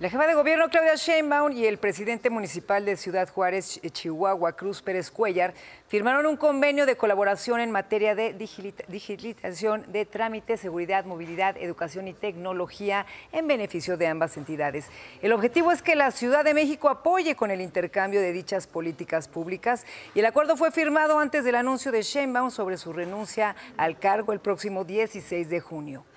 La jefa de gobierno Claudia Sheinbaum y el presidente municipal de Ciudad Juárez, Chihuahua, Cruz Pérez Cuellar, firmaron un convenio de colaboración en materia de digitalización de trámites, seguridad, movilidad, educación y tecnología en beneficio de ambas entidades. El objetivo es que la Ciudad de México apoye con el intercambio de dichas políticas públicas y el acuerdo fue firmado antes del anuncio de Sheinbaum sobre su renuncia al cargo el próximo 16 de junio.